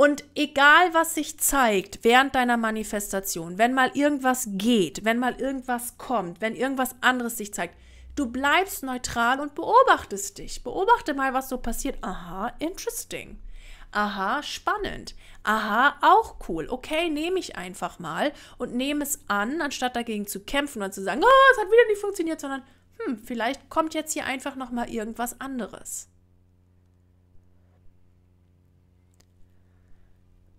Und egal, was sich zeigt während deiner Manifestation, wenn mal irgendwas geht, wenn mal irgendwas kommt, wenn irgendwas anderes sich zeigt, du bleibst neutral und beobachtest dich. Beobachte mal, was so passiert. Aha, interesting. Aha, spannend. Aha, auch cool. Okay, nehme ich einfach mal und nehme es an, anstatt dagegen zu kämpfen und zu sagen, oh, es hat wieder nicht funktioniert, sondern hm, vielleicht kommt jetzt hier einfach noch mal irgendwas anderes.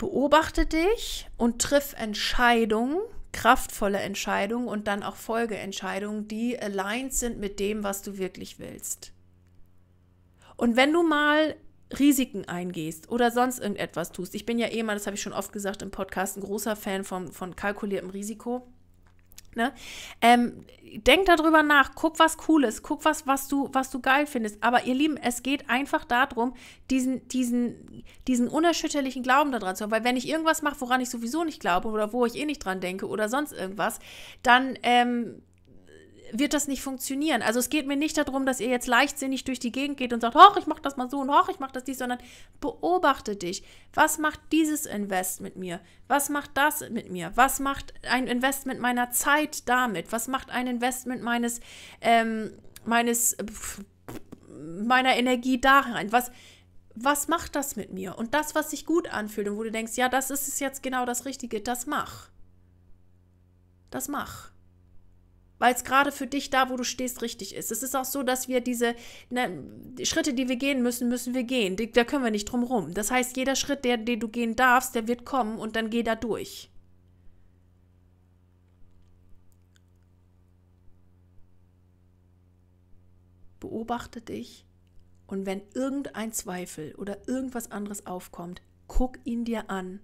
Beobachte dich und triff Entscheidungen, kraftvolle Entscheidungen und dann auch Folgeentscheidungen, die aligned sind mit dem, was du wirklich willst. Und wenn du mal Risiken eingehst oder sonst irgendetwas tust, ich bin ja eh mal, das habe ich schon oft gesagt im Podcast, ein großer Fan von, von kalkuliertem Risiko Ne? Ähm, denk darüber nach, guck was Cooles, guck was, was du, was du geil findest. Aber ihr Lieben, es geht einfach darum, diesen, diesen, diesen unerschütterlichen Glauben daran zu haben. Weil wenn ich irgendwas mache, woran ich sowieso nicht glaube oder wo ich eh nicht dran denke oder sonst irgendwas, dann, ähm, wird das nicht funktionieren. Also es geht mir nicht darum, dass ihr jetzt leichtsinnig durch die Gegend geht und sagt, hoch, ich mache das mal so und hoch, ich mache das dies, sondern beobachte dich. Was macht dieses Invest mit mir? Was macht das mit mir? Was macht ein Investment meiner Zeit damit? Was macht ein Investment meines, ähm, meines, pf, meiner Energie da rein? Was, was macht das mit mir? Und das, was sich gut anfühlt und wo du denkst, ja, das ist jetzt genau das Richtige, das mach. Das mach weil es gerade für dich da, wo du stehst, richtig ist. Es ist auch so, dass wir diese na, ne, die Schritte, die wir gehen müssen, müssen wir gehen. Die, da können wir nicht drum rum. Das heißt, jeder Schritt, der, den du gehen darfst, der wird kommen und dann geh da durch. Beobachte dich und wenn irgendein Zweifel oder irgendwas anderes aufkommt, guck ihn dir an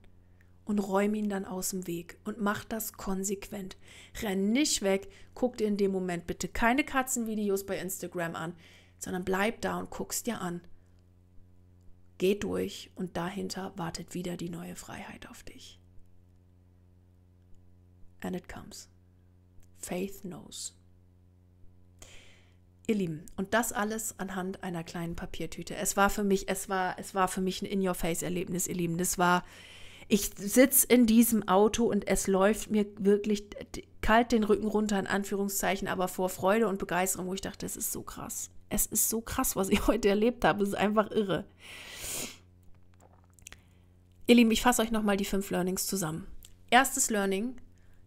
und räum ihn dann aus dem Weg und mach das konsequent. Renn nicht weg, guck dir in dem Moment bitte keine Katzenvideos bei Instagram an, sondern bleib da und guckst dir an. Geh durch und dahinter wartet wieder die neue Freiheit auf dich. And it comes. Faith knows. Ihr Lieben, und das alles anhand einer kleinen Papiertüte. Es war für mich, es war, es war für mich ein In-Your-Face-Erlebnis, ihr Lieben. Das war, ich sitze in diesem Auto und es läuft mir wirklich kalt den Rücken runter, in Anführungszeichen, aber vor Freude und Begeisterung, wo ich dachte, das ist so krass. Es ist so krass, was ich heute erlebt habe. Es ist einfach irre. Ihr Lieben, ich fasse euch nochmal die fünf Learnings zusammen. Erstes Learning,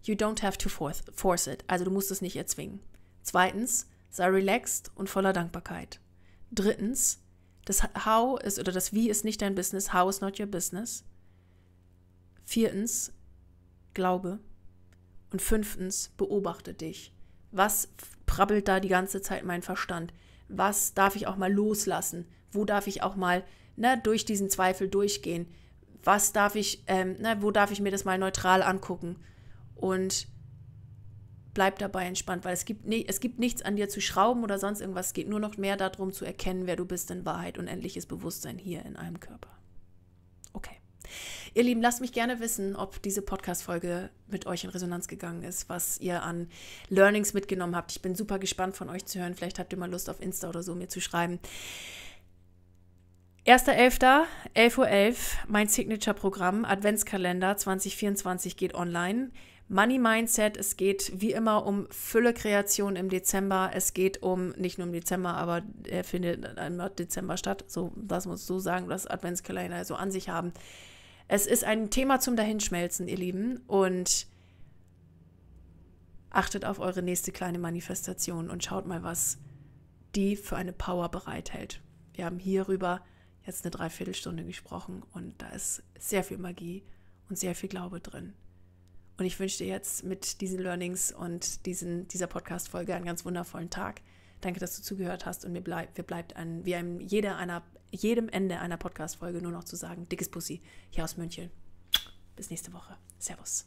you don't have to force it. Also du musst es nicht erzwingen. Zweitens, sei relaxed und voller Dankbarkeit. Drittens, das How ist oder das Wie ist nicht dein Business, How is not your business. Viertens, glaube. Und fünftens, beobachte dich. Was prabbelt da die ganze Zeit mein Verstand? Was darf ich auch mal loslassen? Wo darf ich auch mal ne, durch diesen Zweifel durchgehen? Was darf ich, ähm, ne, wo darf ich mir das mal neutral angucken? Und bleib dabei entspannt, weil es gibt, ne, es gibt nichts an dir zu schrauben oder sonst irgendwas. Es geht nur noch mehr darum zu erkennen, wer du bist in Wahrheit. und endliches Bewusstsein hier in einem Körper. Okay. Ihr Lieben, lasst mich gerne wissen, ob diese Podcast-Folge mit euch in Resonanz gegangen ist, was ihr an Learnings mitgenommen habt. Ich bin super gespannt von euch zu hören. Vielleicht habt ihr mal Lust auf Insta oder so mir zu schreiben. 1.11.11 Uhr, 11, mein Signature-Programm, Adventskalender 2024 geht online. Money Mindset, es geht wie immer um Fülle-Kreation im Dezember. Es geht um, nicht nur im Dezember, aber er findet im Dezember statt. So, das muss so sagen, dass Adventskalender so an sich haben. Es ist ein Thema zum Dahinschmelzen, ihr Lieben. Und achtet auf eure nächste kleine Manifestation und schaut mal, was die für eine Power bereithält. Wir haben hierüber jetzt eine Dreiviertelstunde gesprochen und da ist sehr viel Magie und sehr viel Glaube drin. Und ich wünsche dir jetzt mit diesen Learnings und diesen, dieser Podcast-Folge einen ganz wundervollen Tag. Danke, dass du zugehört hast und mir bleibt, wir bleibt ein, wie einem jeder einer, jedem Ende einer Podcast-Folge nur noch zu sagen, dickes Pussy hier aus München. Bis nächste Woche. Servus.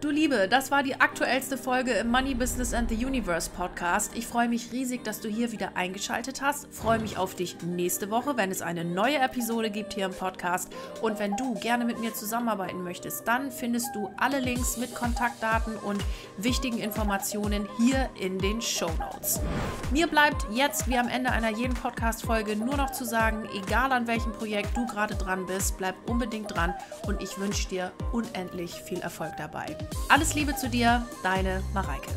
Du Liebe, das war die aktuellste Folge im Money Business and the Universe Podcast. Ich freue mich riesig, dass du hier wieder eingeschaltet hast. Freue mich auf dich nächste Woche, wenn es eine neue Episode gibt hier im Podcast. Und wenn du gerne mit mir zusammenarbeiten möchtest, dann findest du alle Links mit Kontaktdaten und wichtigen Informationen hier in den Show Notes. Mir bleibt jetzt, wie am Ende einer jeden Podcast-Folge, nur noch zu sagen, egal an welchem Projekt du gerade dran bist, bleib unbedingt dran und ich wünsche dir unendlich viel Erfolg dabei. Alles Liebe zu dir, deine Mareike.